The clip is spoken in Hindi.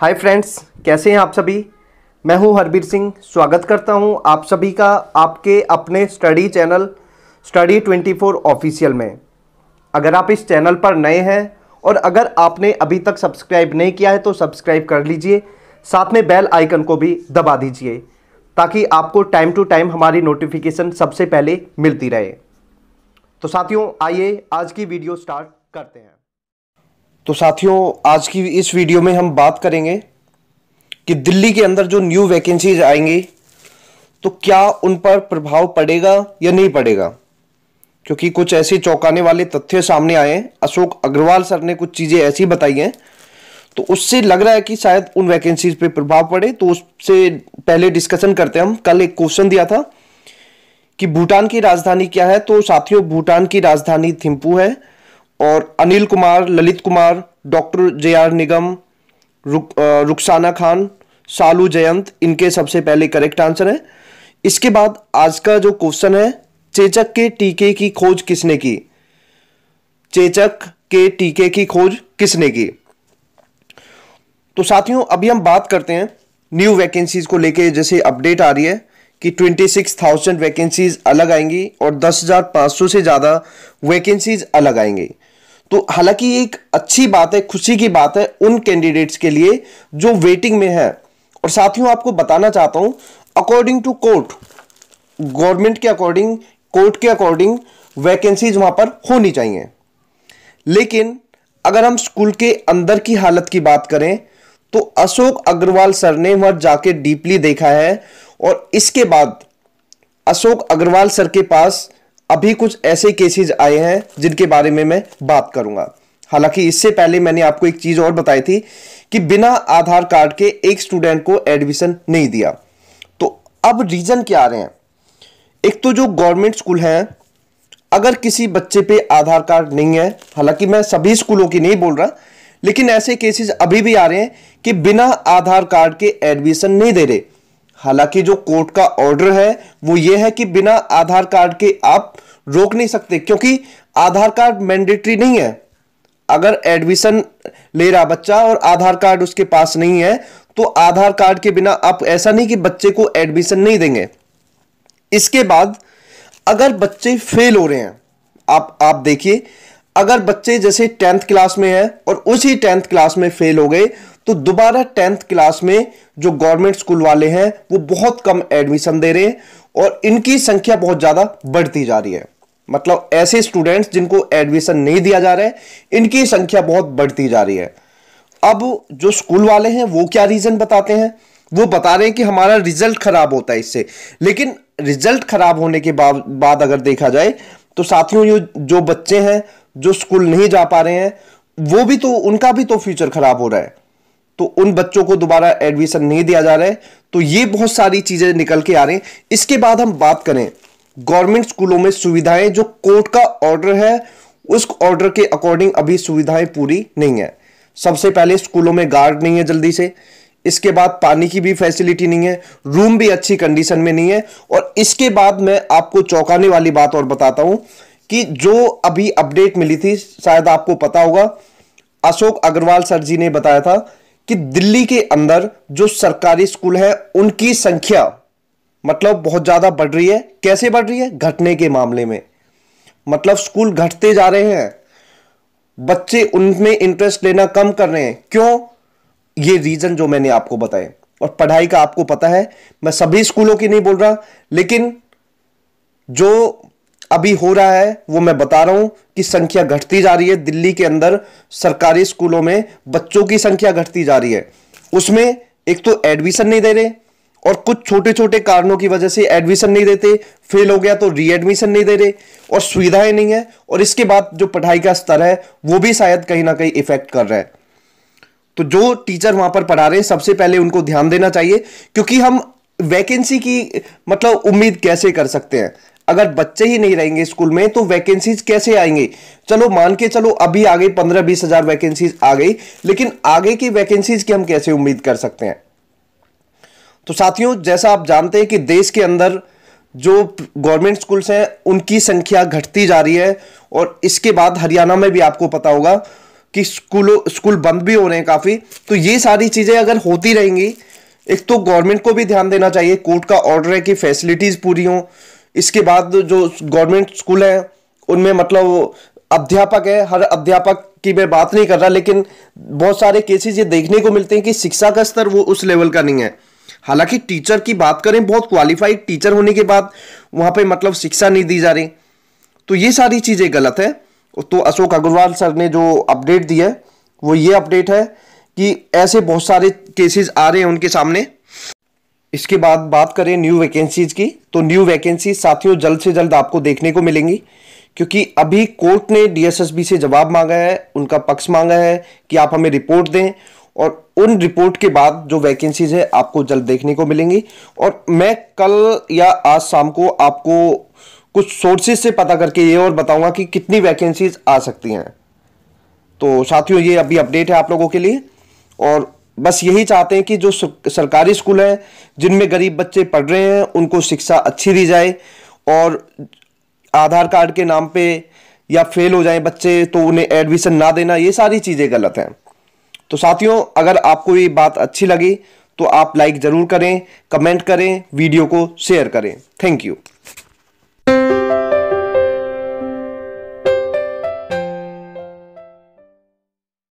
हाय फ्रेंड्स कैसे हैं आप सभी मैं हूं हरबीर सिंह स्वागत करता हूं आप सभी का आपके अपने स्टडी चैनल स्टडी 24 ऑफिशियल में अगर आप इस चैनल पर नए हैं और अगर आपने अभी तक सब्सक्राइब नहीं किया है तो सब्सक्राइब कर लीजिए साथ में बेल आइकन को भी दबा दीजिए ताकि आपको टाइम टू टाइम हमारी नोटिफिकेशन सबसे पहले मिलती रहे तो साथियों आइए आज की वीडियो स्टार्ट करते हैं तो साथियों आज की इस वीडियो में हम बात करेंगे कि दिल्ली के अंदर जो न्यू वैकेंसीज आएंगी तो क्या उन पर प्रभाव पड़ेगा या नहीं पड़ेगा क्योंकि कुछ ऐसे चौंकाने वाले तथ्य सामने आए हैं अशोक अग्रवाल सर ने कुछ चीज़ें ऐसी बताई हैं तो उससे लग रहा है कि शायद उन वैकेंसीज पे प्रभाव पड़े तो उससे पहले डिस्कशन करते हैं हम कल एक क्वेश्चन दिया था कि भूटान की राजधानी क्या है तो साथियों भूटान की राजधानी थिम्पू है और Anil Kumar Lalit Kumar doctor J R Nigam रुक रुखसाना खान सालू जयंत इनके सबसे पहले करेक्ट आंसर है इसके बाद आज का जो क्वेश्चन है चेचक के टीके की खोज किसने की चेचक के टीके की खोज किसने की तो साथियों अभी हम बात करते हैं न्यू वैकेंसीज को लेके जैसे अपडेट आ रही है कि 26,000 वैकेंसीज अलग आएंगी और 10,500 से ज़्यादा वैकेंसीज अलग आएंगी तो हालांकि एक अच्छी बात है खुशी की बात है उन कैंडिडेट्स के लिए जो वेटिंग में है और साथियों आपको बताना चाहता हूं अकॉर्डिंग टू कोर्ट गवर्नमेंट के अकॉर्डिंग कोर्ट के अकॉर्डिंग वैकेंसीज वहां पर होनी चाहिए लेकिन अगर हम स्कूल के अंदर की हालत की बात करें तो अशोक अग्रवाल सर ने वहां जाके डीपली देखा है और इसके बाद अशोक अग्रवाल सर के पास अभी कुछ ऐसे केसेस आए हैं जिनके बारे में मैं बात करूंगा हालांकि इससे पहले मैंने आपको एक चीज़ और बताई थी कि बिना आधार कार्ड के एक स्टूडेंट को एडमिशन नहीं दिया तो अब रीज़न क्या आ रहे हैं एक तो जो गवर्नमेंट स्कूल हैं अगर किसी बच्चे पे आधार कार्ड नहीं है हालांकि मैं सभी स्कूलों की नहीं बोल रहा लेकिन ऐसे केसेस अभी भी आ रहे हैं कि बिना आधार कार्ड के एडमिशन नहीं दे रहे हालांकि जो कोर्ट का ऑर्डर है वो ये है कि बिना आधार कार्ड के आप रोक नहीं सकते क्योंकि आधार कार्ड मैंडेटरी नहीं है अगर एडमिशन ले रहा बच्चा और आधार कार्ड उसके पास नहीं है तो आधार कार्ड के बिना आप ऐसा नहीं कि बच्चे को एडमिशन नहीं देंगे इसके बाद अगर बच्चे फेल हो रहे हैं आप आप देखिए अगर बच्चे जैसे टेंथ क्लास में है और उसी टेंथ क्लास में फेल हो गए तो दोबारा टेंथ क्लास में जो गवर्नमेंट स्कूल वाले हैं वो बहुत कम एडमिशन दे रहे हैं और इनकी संख्या बहुत ज़्यादा बढ़ती जा रही है मतलब ऐसे स्टूडेंट्स जिनको एडमिशन नहीं दिया जा रहा है इनकी संख्या बहुत बढ़ती जा रही है अब जो स्कूल वाले हैं वो क्या रीज़न बताते हैं वो बता रहे हैं कि हमारा रिजल्ट खराब होता है इससे लेकिन रिजल्ट खराब होने के बाद अगर देखा जाए तो साथियों जो बच्चे हैं जो स्कूल नहीं जा पा रहे हैं वो भी तो उनका भी तो फ्यूचर खराब हो रहा है तो उन बच्चों को दोबारा एडमिशन नहीं दिया जा रहा है तो ये बहुत सारी चीज़ें निकल के आ रही हैं इसके बाद हम बात करें गवर्नमेंट स्कूलों में सुविधाएं जो कोर्ट का ऑर्डर है उस ऑर्डर के अकॉर्डिंग अभी सुविधाएं पूरी नहीं है सबसे पहले स्कूलों में गार्ड नहीं है जल्दी से इसके बाद पानी की भी फैसिलिटी नहीं है रूम भी अच्छी कंडीशन में नहीं है और इसके बाद मैं आपको चौंकाने वाली बात और बताता हूं कि जो अभी अपडेट मिली थी शायद आपको पता होगा अशोक अग्रवाल सर जी ने बताया था कि दिल्ली के अंदर जो सरकारी स्कूल है उनकी संख्या मतलब बहुत ज़्यादा बढ़ रही है कैसे बढ़ रही है घटने के मामले में मतलब स्कूल घटते जा रहे हैं बच्चे उनमें इंटरेस्ट लेना कम कर रहे हैं क्यों ये रीज़न जो मैंने आपको बताए और पढ़ाई का आपको पता है मैं सभी स्कूलों की नहीं बोल रहा लेकिन जो अभी हो रहा है वो मैं बता रहा हूँ कि संख्या घटती जा रही है दिल्ली के अंदर सरकारी स्कूलों में बच्चों की संख्या घटती जा रही है उसमें एक तो एडमिशन नहीं दे रहे और कुछ छोटे छोटे कारणों की वजह से एडमिशन नहीं देते फेल हो गया तो री एडमिशन नहीं दे रहे और सुविधाएं नहीं है और इसके बाद जो पढ़ाई का स्तर है वो भी शायद कहीं ना कहीं इफेक्ट कर रहा है तो जो टीचर वहां पर पढ़ा रहे हैं सबसे पहले उनको ध्यान देना चाहिए क्योंकि हम वैकेंसी की मतलब उम्मीद कैसे कर सकते हैं अगर बच्चे ही नहीं रहेंगे स्कूल में तो वैकेंसीज कैसे आएंगे चलो मान के चलो अभी आ गई पंद्रह बीस हजार वैकेंसीज आ गई लेकिन आगे की वैकेंसीज की हम कैसे उम्मीद कर सकते हैं तो साथियों जैसा आप जानते हैं कि देश के अंदर जो गवर्नमेंट स्कूल्स हैं उनकी संख्या घटती जा रही है और इसके बाद हरियाणा में भी आपको पता होगा कि स्कूलों स्कूल बंद भी हो रहे हैं काफ़ी तो ये सारी चीज़ें अगर होती रहेंगी एक तो गवर्नमेंट को भी ध्यान देना चाहिए कोर्ट का ऑर्डर है कि फैसिलिटीज़ पूरी हों इसके बाद जो गवर्नमेंट स्कूल हैं उनमें मतलब अध्यापक है हर अध्यापक की मैं बात नहीं कर रहा लेकिन बहुत सारे केसेस ये देखने को मिलते हैं कि शिक्षा का स्तर वो उस लेवल का नहीं है हालांकि टीचर की बात करें बहुत क्वालिफाइड टीचर होने के बाद वहाँ पे मतलब शिक्षा नहीं दी जा रही तो ये सारी चीज़ें गलत है तो अशोक अग्रवाल सर ने जो अपडेट दिया है वो ये अपडेट है कि ऐसे बहुत सारे केसेस आ रहे हैं उनके सामने इसके बाद बात करें न्यू वैकेंसीज की तो न्यू वैकेंसी साथियों जल्द से जल्द आपको देखने को मिलेंगी क्योंकि अभी कोर्ट ने डीएसएसबी से जवाब मांगा है उनका पक्ष मांगा है कि आप हमें रिपोर्ट दें और उन रिपोर्ट के बाद जो वैकेंसीज है आपको जल्द देखने को मिलेंगी और मैं कल या आज शाम को आपको कुछ सोर्सेज से पता करके ये और बताऊंगा कि कितनी वैकेंसीज आ सकती हैं तो साथियों ये अभी अपडेट है आप लोगों के लिए और बस यही चाहते हैं कि जो सरकारी स्कूल हैं जिनमें गरीब बच्चे पढ़ रहे हैं उनको शिक्षा अच्छी दी जाए और आधार कार्ड के नाम पे या फेल हो जाएं बच्चे तो उन्हें एडमिशन ना देना ये सारी चीज़ें गलत हैं तो साथियों अगर आपको ये बात अच्छी लगी तो आप लाइक ज़रूर करें कमेंट करें वीडियो को शेयर करें थैंक यू